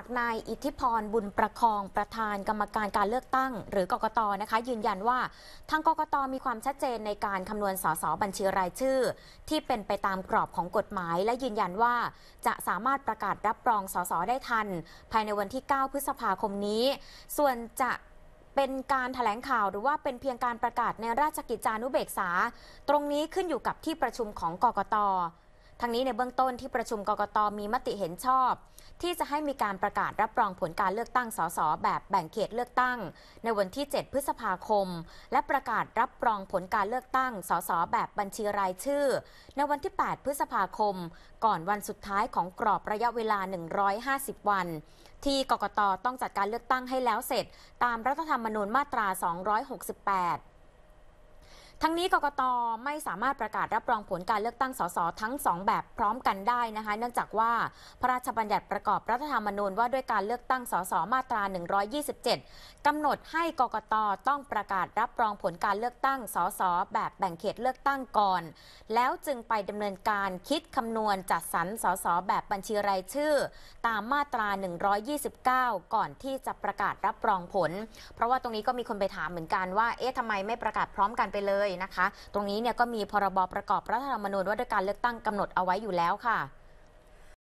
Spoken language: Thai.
ากนายอิทธิพรบุญประคอง ประธานกรรมการการเลือกตั้งหรือกกตนะคะ ยืนยันว่าทางกกตมีความชัดเจนในการคำนวณสสบัญชีรายชื่อ ที่เป็นไปตามกรอบของกฎหมาย และยืนยันว่า จะสามารถประกาศรับรองสสได้ทัน ภายในวันที่ 9 พฤษภาคมนี้ ส่วนจะเป็นการถแถลงข่าวหรือว่าเป็นเพียงการประกาศในราชกิจจานุเบกษา ตรงนี้ขึ้นอยู่กับที่ประชุมของกกตทั้งนี้ในเบื้องต้นที่ประชุมกกตมีมติเห็นชอบ ที่จะให้มีการประกาศรับรองผลการเลือกตั้งสสแบบแบ่งเขตเลือกตั้ง ในวันที่ 7 พฤษภาคม และประกาศรับรองผลการเลือกตั้งสสแบบบัญชีรายชื่อในวันที่ 8 พฤษภาคม ก่อนวันสุดท้ายของกรอบระยะเวลา 150 วัน ที่กกตต้องจัดการเลือกตั้งให้แล้วเสร็จ ตามรัฐธรรมนูญมาตรา 268ทั้งนี้กกตไม่สามารถประกาศรับรองผลการเลือกตั้งสสทั้ง 2 แบบพร้อมกันได้นะคะ เนื่องจากว่าพระราชบัญญัติประกอบรัฐธรรมนูญว่า ด้วยการเลือกตั้งสสมาตรา 127 กำหนดให้กกตต้องประกาศรับรองผลการเลือกตั้งสสแบบแบ่งเขตเลือกตั้งก่อนแล้วจึงไปดำเนินการคิดคำนวณจัดสรรสสแบบบัญชีรายชื่อ ตามมาตรา 129 ก่อนที่จะประกาศรับรองผล เพราะว่าตรงนี้ก็มีคนไปถามเหมือนกันว่าเอ๊ะทำไมไม่ประกาศพร้อมกันไปเลยนะคะ ตรงนี้เนี่ยก็มีพรบประกอบรัฐธรรมนูญว่าด้วยการเลือกตั้งกำหนดเอาไว้อยู่แล้วค่ะ